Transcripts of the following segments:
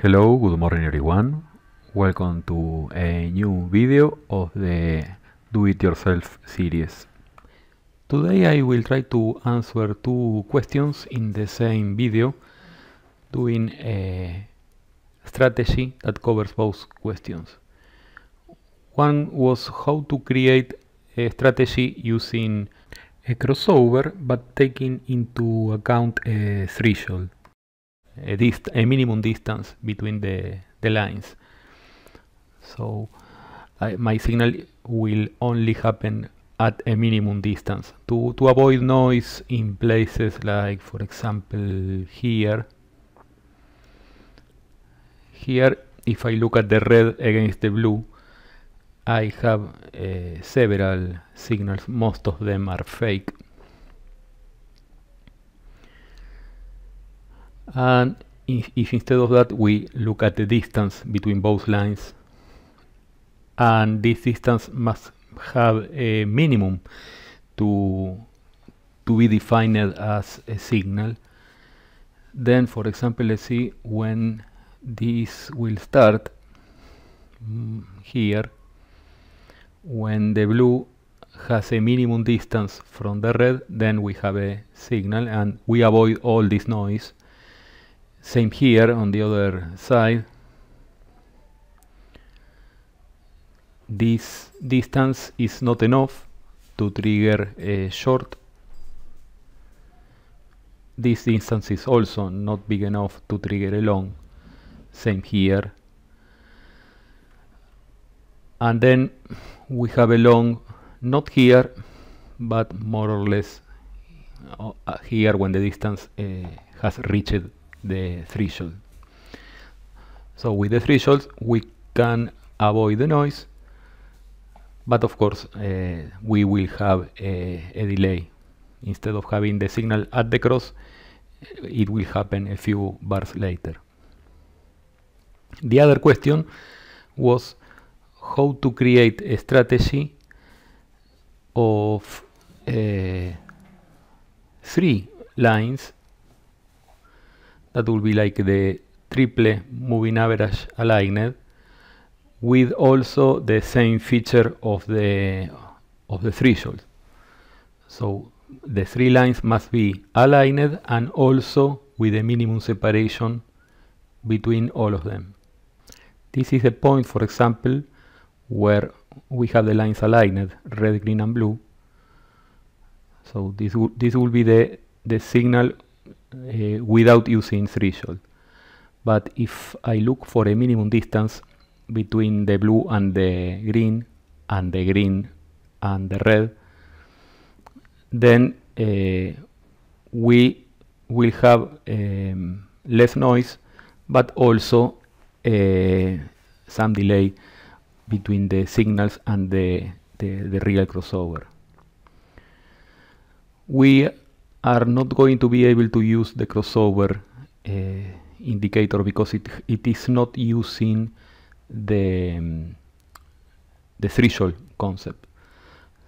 Hello, good morning everyone. Welcome to a new video of the do-it-yourself series. Today I will try to answer two questions in the same video doing a strategy that covers both questions. One was how to create a strategy using a crossover but taking into account a threshold a, dist a minimum distance between the, the lines. So I, my signal will only happen at a minimum distance to, to avoid noise in places like for example here here if I look at the red against the blue I have uh, several signals most of them are fake and if, if instead of that we look at the distance between both lines and this distance must have a minimum to to be defined as a signal then for example let's see when this will start mm, here when the blue has a minimum distance from the red then we have a signal and we avoid all this noise same here on the other side. This distance is not enough to trigger a short. This distance is also not big enough to trigger a long. Same here. And then we have a long, not here, but more or less uh, here when the distance uh, has reached the threshold. So with the threshold we can avoid the noise but of course uh, we will have a, uh, a, delay instead of having the signal at the cross uh, it will happen a few bars later the other question was how to create a strategy of uh, three lines that will be like the triple moving average aligned with also the same feature of the of the threshold so the three lines must be aligned and also with a minimum separation between all of them this is a point for example where we have the lines aligned red green and blue so this would this will be the the signal uh, without using threshold. But if I look for a minimum distance between the blue and the green, and the green and the red, then uh, we will have um, less noise, but also uh, some delay between the signals and the, the, the real crossover. We are not going to be able to use the crossover uh, indicator because it, it is not using the, um, the threshold concept.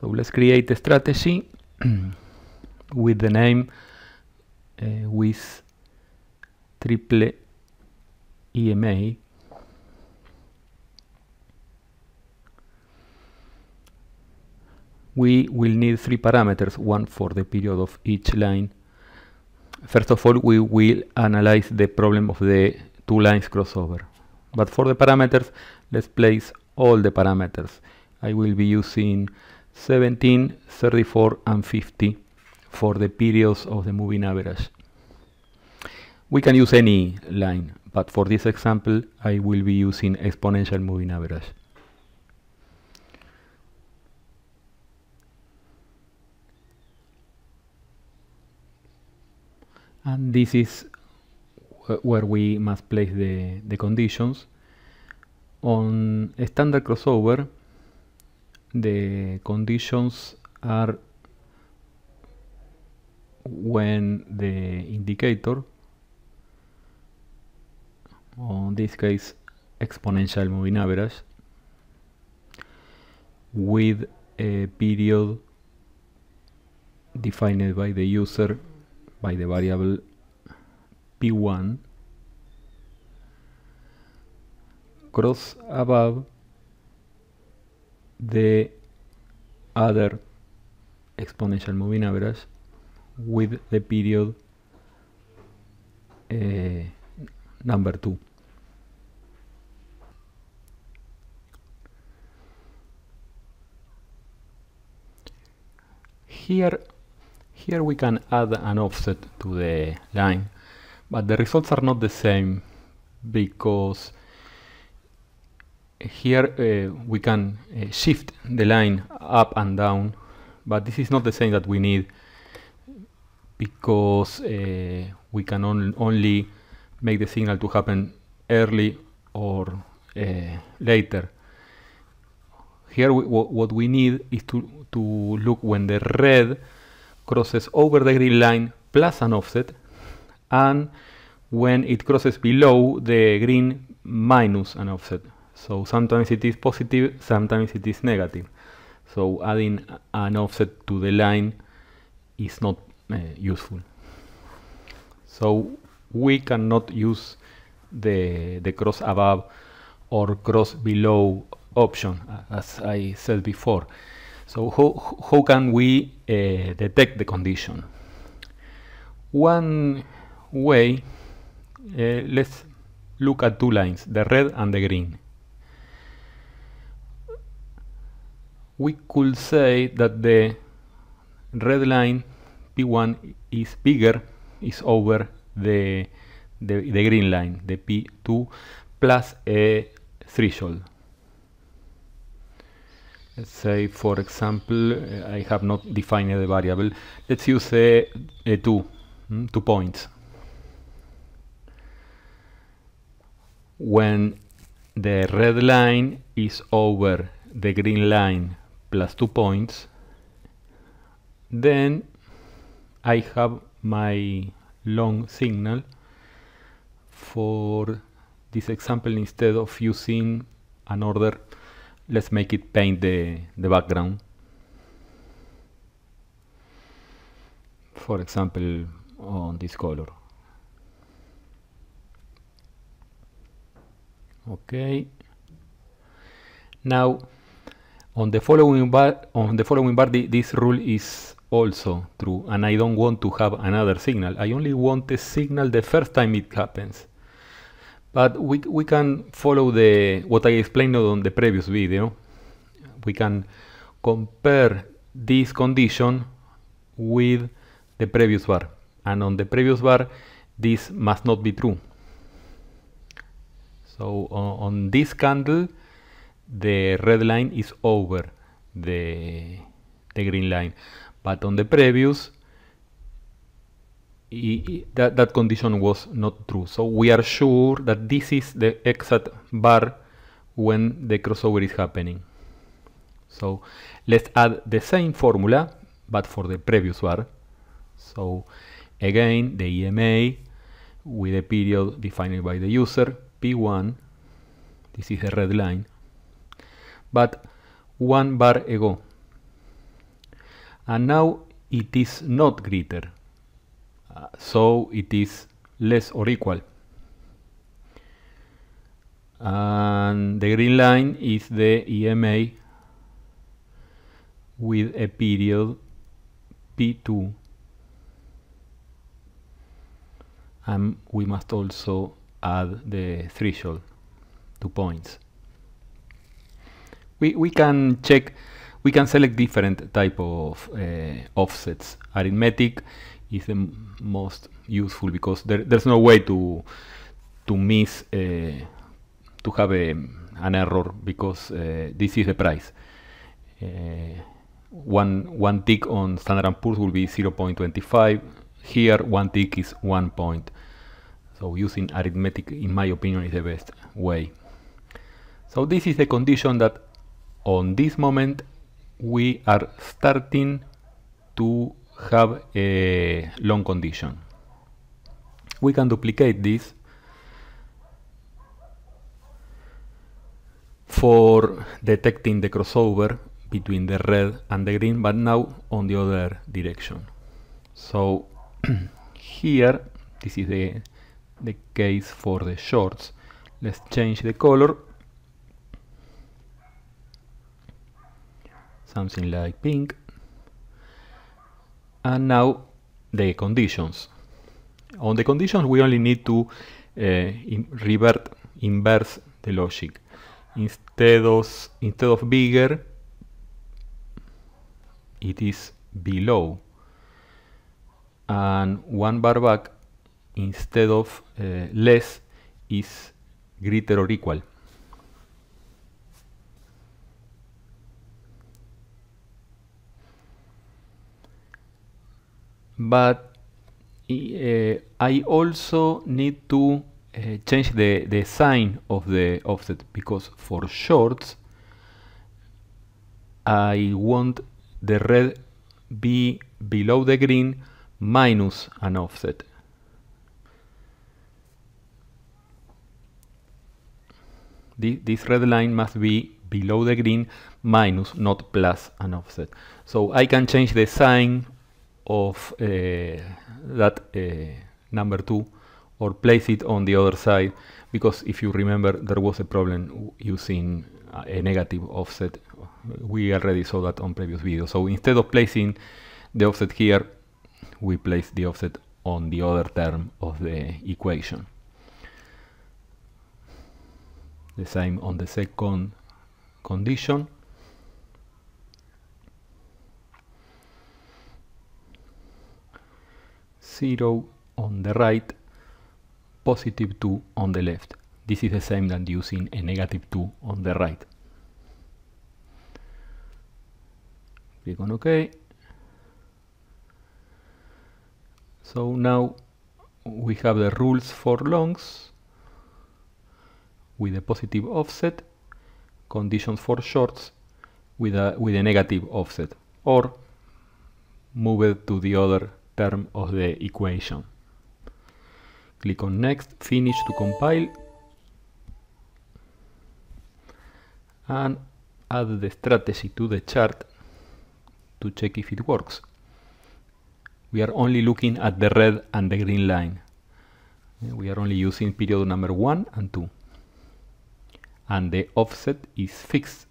So let's create a strategy with the name uh, with triple EMA we will need three parameters, one for the period of each line. First of all, we will analyze the problem of the two lines crossover. But for the parameters, let's place all the parameters. I will be using 17, 34, and 50 for the periods of the moving average. We can use any line, but for this example, I will be using exponential moving average. and this is where we must place the, the conditions. On standard crossover, the conditions are when the indicator, on this case exponential moving average, with a period defined by the user by the variable p1 cross above the other exponential moving average with the period uh, number 2. Here here we can add an offset to the line, but the results are not the same because here uh, we can uh, shift the line up and down, but this is not the same that we need because uh, we can on only make the signal to happen early or uh, later. Here we, what we need is to, to look when the red crosses over the grid line plus an offset and when it crosses below the green minus an offset. So sometimes it is positive, sometimes it is negative. So adding an offset to the line is not uh, useful. So we cannot use the, the cross above or cross below option as I said before. So how, how can we uh, detect the condition? One way, uh, let's look at two lines, the red and the green. We could say that the red line P1 is bigger, is over the, the, the green line, the P2 plus a threshold say for example eh, I have not defined the variable let's use a, eh, a eh, two hmm, two points when the red line is over the green line plus two points then I have my long signal for this example instead of using an order let's make it paint the, the background. For example, on this color. Okay. Now, on the following bar, on the following bar, the, this rule is also true, and I don't want to have another signal. I only want the signal the first time it happens. But we, we can follow the what I explained on the previous video. We can compare this condition with the previous bar. And on the previous bar, this must not be true. So on, on this candle, the red line is over the, the green line. But on the previous, that, that condition was not true. So we are sure that this is the exact bar when the crossover is happening. So let's add the same formula, but for the previous bar. So again, the EMA with a period defined by the user, P1, this is the red line, but one bar ago. And now it is not greater so it is less or equal and the green line is the EMA with a period P2 and we must also add the threshold to points. We, we can check, we can select different type of uh, offsets, arithmetic, is the most useful because there, there's no way to to miss uh, to have a, um, an error because uh, this is the price. Uh, one one tick on Standard & Poor's will be 0.25. Here one tick is one point. So using arithmetic, in my opinion, is the best way. So this is the condition that on this moment we are starting to have a eh, long condition. We can duplicate this for detecting the crossover between the red and the green, but now on the other direction. So here, this is the, the case for the shorts. Let's change the color. Something like pink and now the conditions. On the conditions we only need to uh, in revert, inverse the logic. Instead of, instead of bigger, it is below. And one bar back, instead of uh, less, is greater or equal. but eh, I also need to eh, change the, the sign of the offset because for shorts I want the red be below the green minus an offset. this red line must be below the green minus, not plus an offset. So I can change the sign of eh, that eh, number 2 or place it on the other side because if you remember there was a problem using a negative offset we already saw that on previous videos. so instead of placing the offset here we place the offset on the other term of the equation the same on the second condition 0 on the right, positive 2 on the left. This is the same than using a negative 2 on the right. Click on OK. So now we have the rules for longs with a positive offset, conditions for shorts with a, with a negative offset, or move it to the other term of the equation. Click on next, finish to compile and add the strategy to the chart to check if it works. We are only looking at the red and the green line. We are only using period number 1 and 2. And the offset is fixed.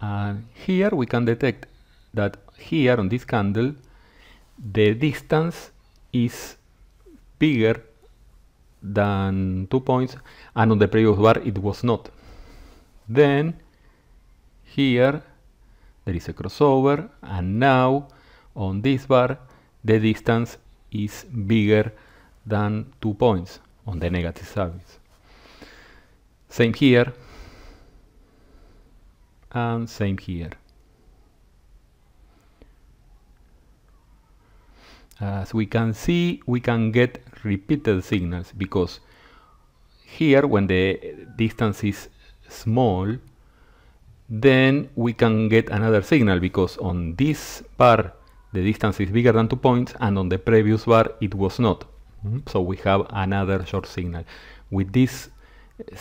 And here we can detect that here on this candle the distance is bigger than two points and on the previous bar it was not. Then here there is a crossover and now on this bar the distance is bigger than two points on the negative side. Same here and same here. As we can see, we can get repeated signals because here when the distance is small, then we can get another signal because on this bar the distance is bigger than two points and on the previous bar it was not. Mm -hmm. So we have another short signal. With this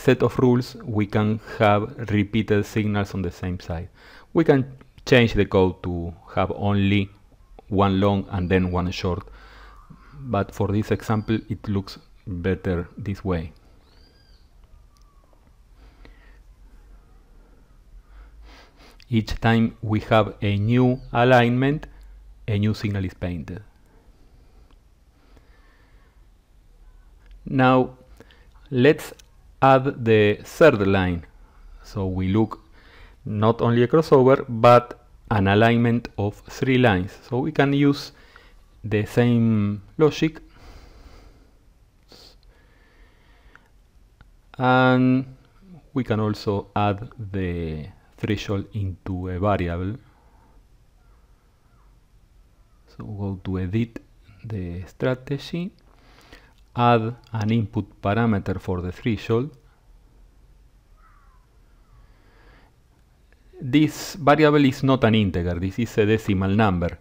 set of rules we can have repeated signals on the same side. We can change the code to have only one long and then one short. But for this example, it looks better this way. Each time we have a new alignment, a new signal is painted. Now let's add the third line. So we look not only a crossover, but an alignment of three lines. So we can use the same logic and we can also add the threshold into a variable. So go to edit the strategy, add an input parameter for the threshold this variable is not an integer, this is a decimal number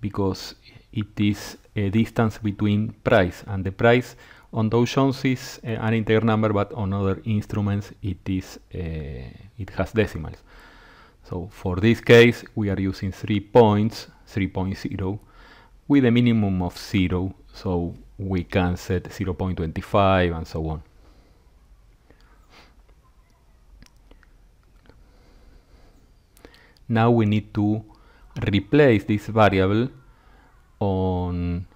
because it is a distance between price and the price on Dow Jones is uh, an integer number but on other instruments it is uh, it has decimals. So for this case we are using 3 points, 3.0 with a minimum of 0 so we can set 0.25 and so on. now we need to replace this variable on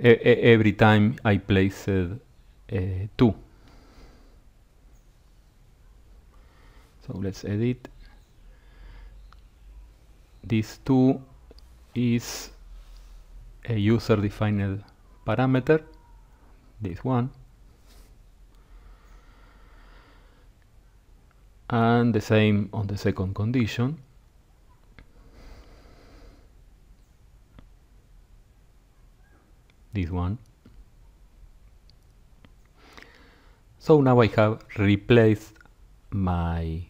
every time I place uh, 2. So let's edit. This 2 is a user-defined parameter, this one. and the same on the second condition. This one. So now I have replaced my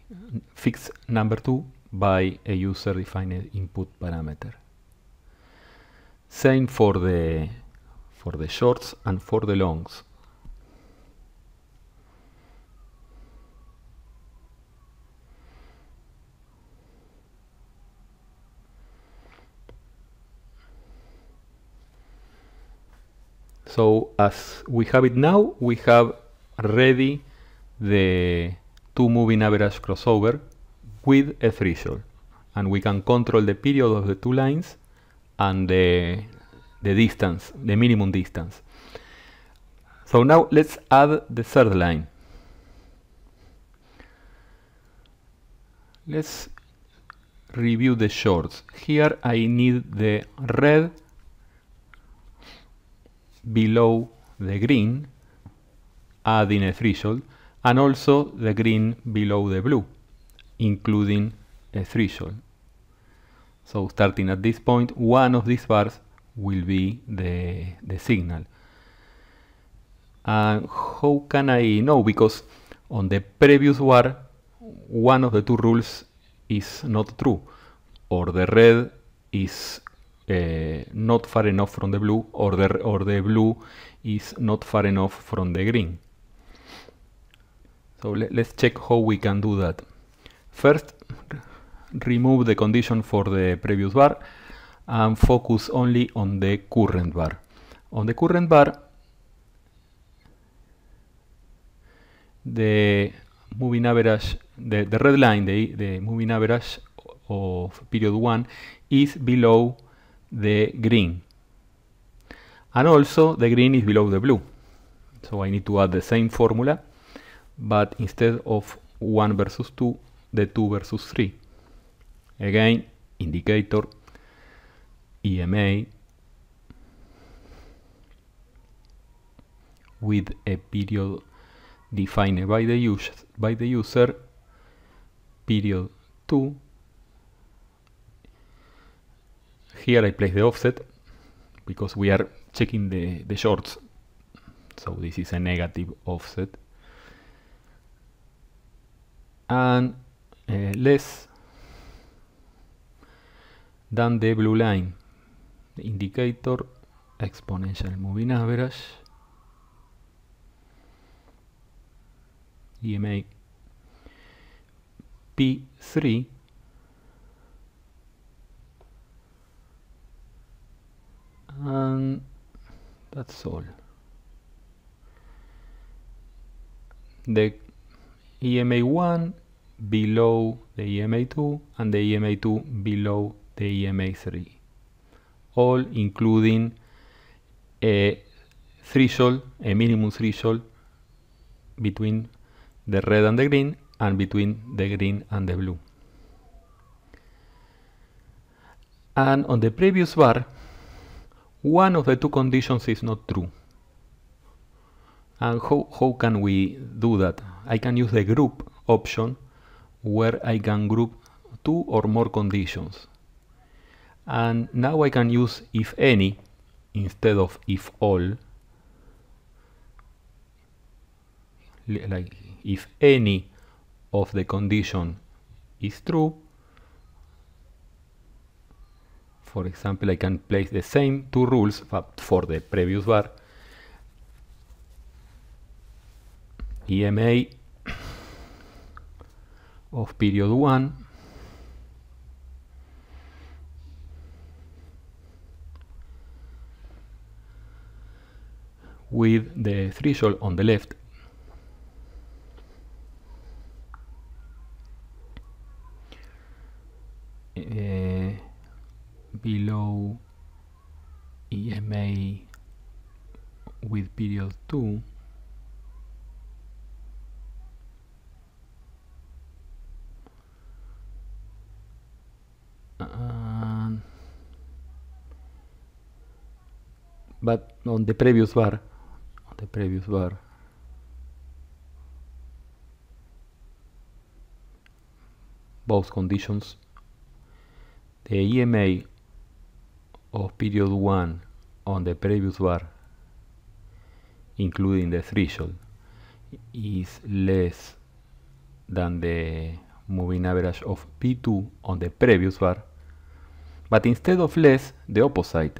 fixed number 2 by a user-defined input parameter. Same for the for the shorts and for the longs. So as we have it now, we have ready the two moving average crossover with a threshold. And we can control the period of the two lines and the, the distance, the minimum distance. So now let's add the third line. Let's review the shorts. Here I need the red below the green, adding a threshold, and also the green below the blue, including a threshold. So starting at this point, one of these bars will be the, the signal. And how can I know? Because on the previous bar, one of the two rules is not true, or the red is Eh, not far enough from the blue or the, or the blue is not far enough from the green. So let, let's check how we can do that. First, remove the condition for the previous bar and focus only on the current bar. On the current bar, the moving average, the, the red line, the, the moving average of period 1 is below the green and also the green is below the blue so I need to add the same formula but instead of 1 versus 2 the 2 versus 3 again indicator EMA with a period defined by the user by the user period 2 here I place the offset because we are checking the, the shorts so this is a negative offset and uh, less than the blue line the indicator exponential moving average EMA P3 and um, that's all the EMA1 below the EMA2 and the EMA2 below the EMA3 all including a threshold a minimum threshold between the red and the green and between the green and the blue and on the previous bar one of the two conditions is not true. And how, how can we do that? I can use the group option where I can group two or more conditions. And now I can use if any instead of if all. Like if any of the condition is true, for example, I can place the same two rules for the previous bar. EMA of period 1 with the threshold on the left uh, below EMA with period 2 but on the previous bar on the previous bar both conditions the EMA of period 1 on the previous bar, including the threshold, is less than the moving average of P2 on the previous bar, but instead of less, the opposite,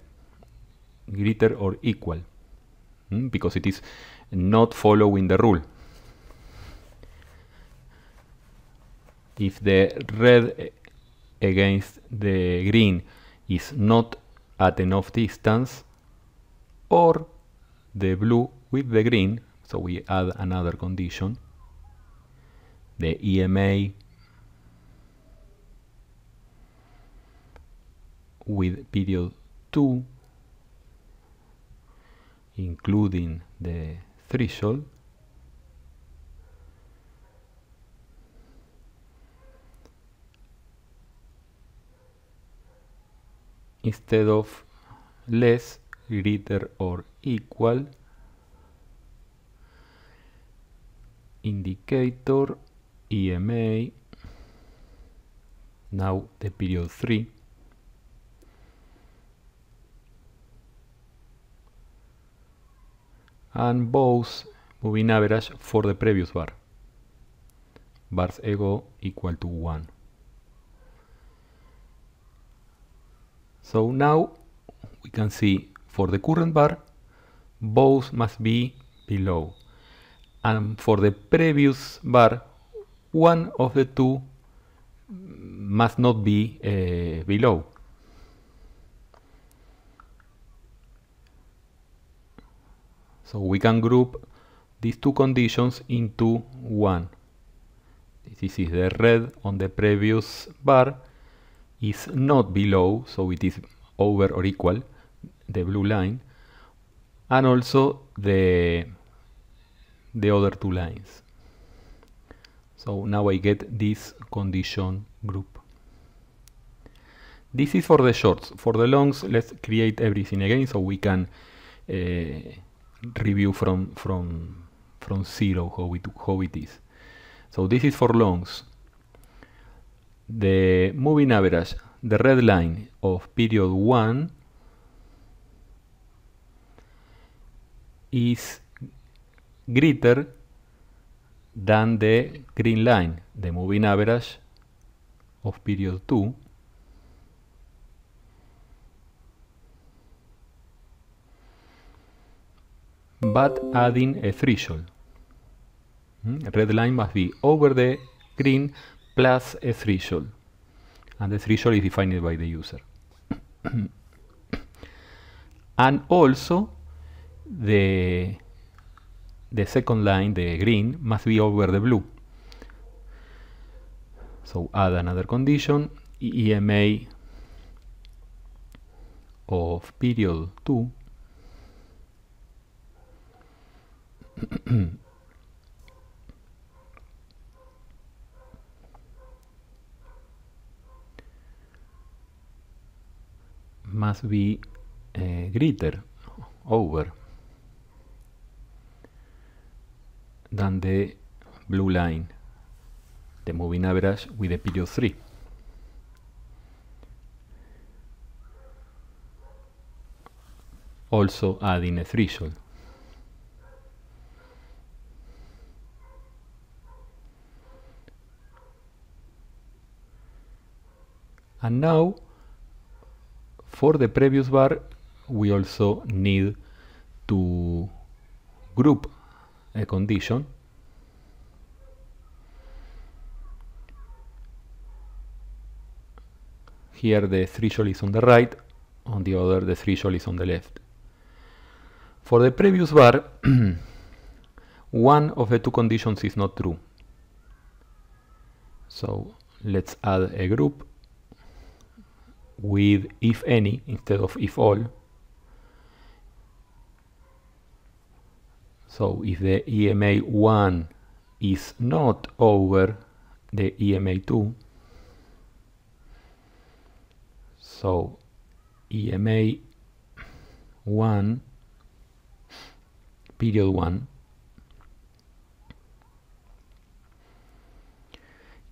greater or equal, mm, because it is not following the rule. If the red against the green is not at enough distance or the blue with the green so we add another condition the EMA with period 2 including the threshold instead of less greater or equal indicator EMA now the period 3 and both moving average for the previous bar bars ego equal to 1 So now we can see for the current bar, both must be below. And for the previous bar, one of the two must not be uh, below. So we can group these two conditions into one. This is the red on the previous bar is not below, so it is over or equal, the blue line, and also the, the other two lines. So now I get this condition group. This is for the shorts. For the longs, let's create everything again so we can uh, review from, from, from zero how it, how it is. So this is for longs. The Moving Average, The Red Line of Period 1 is greater than the Green Line, The Moving Average of Period 2. but adding a threshold. Mm, Red line must be over the green plus a threshold and the threshold is defined by the user and also the the second line the green must be over the blue so add another condition EMA of period 2 must be uh, greater over than the blue line, the moving average with the period 3. Also adding a threshold. And now for the previous bar, we also need to group a condition here the threshold is on the right on the other the threshold is on the left for the previous bar one of the two conditions is not true so let's add a group with if any instead of if all. So if the EMA 1 is not over the EMA 2, so EMA 1 period 1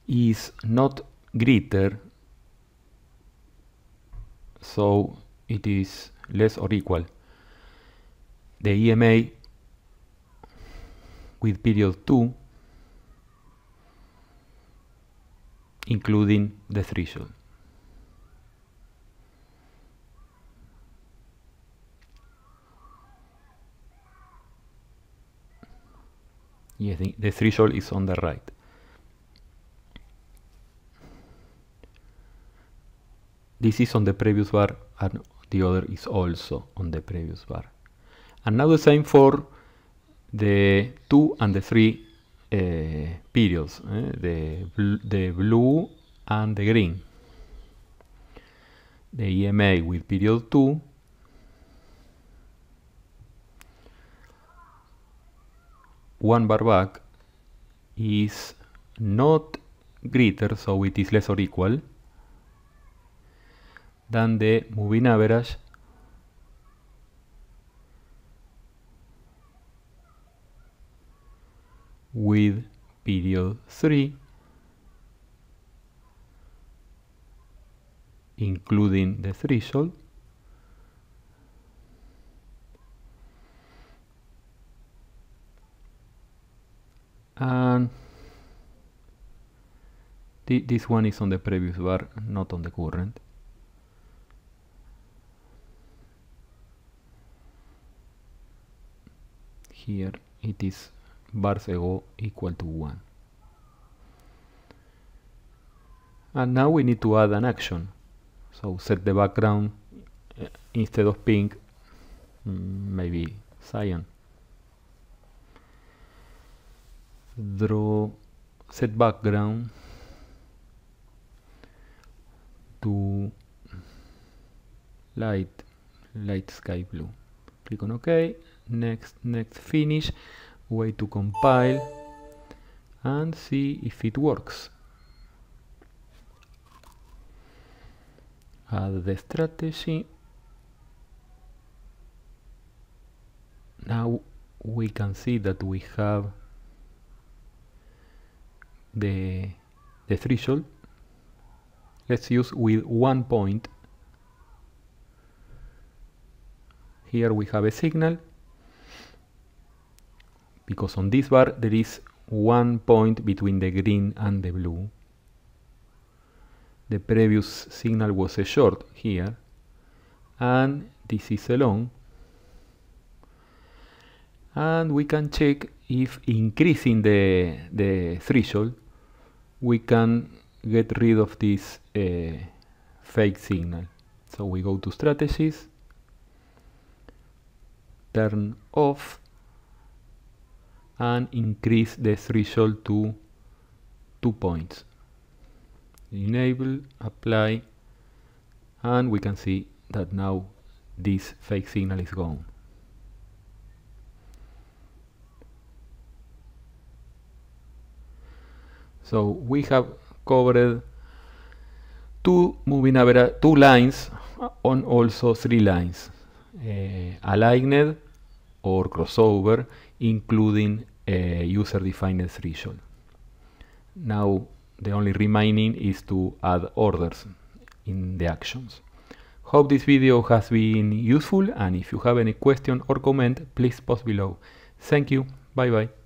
is not greater so it is less or equal the EMA with period 2 including the threshold. Yes, the, the threshold is on the right. This is on the previous bar and the other is also on the previous bar. And now the same for the 2 and the 3 uh, periods, eh? the, bl the blue and the green. The EMA with period 2 one bar back is not greater, so it is less or equal than the moving average with period 3 including the threshold and this one is on the previous bar not on the current here it is barsego equal to 1 and now we need to add an action so set the background uh, instead of pink mm, maybe cyan draw set background to light light sky blue click on OK, next, next, finish, wait to compile and see if it works. Add the strategy. Now we can see that we have the, the threshold. Let's use with one point here we have a signal because on this bar there is one point between the green and the blue. The previous signal was a short here and this is a long and we can check if increasing the, the threshold we can get rid of this uh, fake signal. So we go to strategies turn off and increase the threshold to 2 points. Enable, apply, and we can see that now this fake signal is gone. So we have covered two moving average, two lines, uh, on also three lines uh, aligned or crossover, including a eh, user-defined threshold. Now the only remaining is to add orders in the actions. Hope this video has been useful and if you have any question or comment, please post below. Thank you, bye bye.